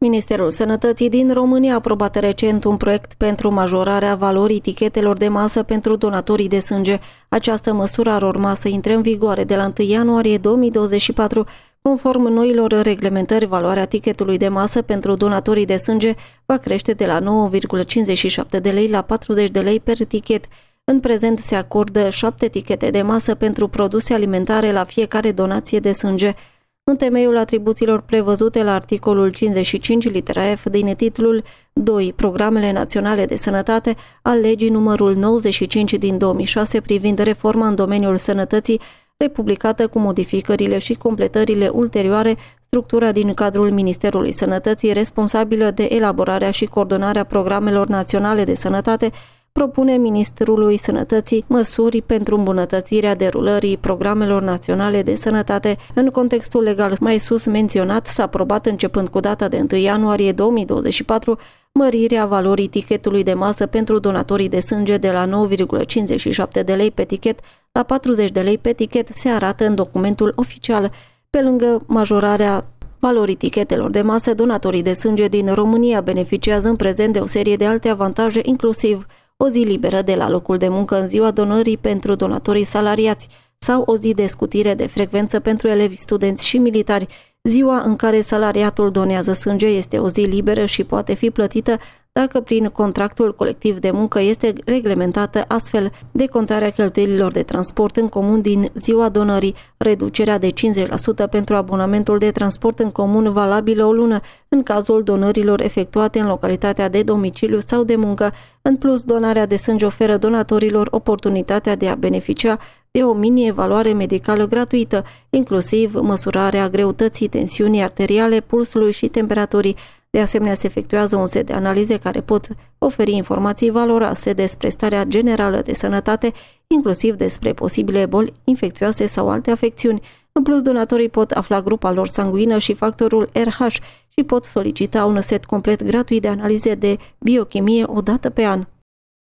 Ministerul Sănătății din România a aprobat recent un proiect pentru majorarea valorii tichetelor de masă pentru donatorii de sânge. Această măsură ar urma să intre în vigoare de la 1 ianuarie 2024. Conform noilor reglementări, valoarea tichetului de masă pentru donatorii de sânge va crește de la 9,57 de lei la 40 de lei per tichet. În prezent se acordă șapte tichete de masă pentru produse alimentare la fiecare donație de sânge în temeiul atribuțiilor prevăzute la articolul 55 litera F din titlul 2. Programele naționale de sănătate al legii numărul 95 din 2006 privind reforma în domeniul sănătății republicată cu modificările și completările ulterioare structura din cadrul Ministerului Sănătății responsabilă de elaborarea și coordonarea programelor naționale de sănătate propune Ministerului Sănătății măsuri pentru îmbunătățirea derulării programelor naționale de sănătate. În contextul legal mai sus menționat, s-a aprobat începând cu data de 1 ianuarie 2024 mărirea valorii tichetului de masă pentru donatorii de sânge de la 9,57 de lei pe tichet la 40 de lei pe tichet se arată în documentul oficial, pe lângă majorarea Valorii tichetelor de masă, donatorii de sânge din România beneficiază în prezent de o serie de alte avantaje, inclusiv o zi liberă de la locul de muncă în ziua donării pentru donatorii salariați sau o zi de scutire de frecvență pentru elevi, studenți și militari. Ziua în care salariatul donează sânge este o zi liberă și poate fi plătită dacă prin contractul colectiv de muncă este reglementată astfel decontarea cheltuielilor de transport în comun din ziua donării, reducerea de 50% pentru abonamentul de transport în comun valabil o lună în cazul donărilor efectuate în localitatea de domiciliu sau de muncă. În plus, donarea de sânge oferă donatorilor oportunitatea de a beneficia de o mini-evaluare medicală gratuită, inclusiv măsurarea greutății, tensiunii arteriale, pulsului și temperaturii, de asemenea, se efectuează un set de analize care pot oferi informații valoroase despre starea generală de sănătate, inclusiv despre posibile boli infecțioase sau alte afecțiuni. În plus, donatorii pot afla grupa lor sanguină și factorul RH și pot solicita un set complet gratuit de analize de biochimie o dată pe an.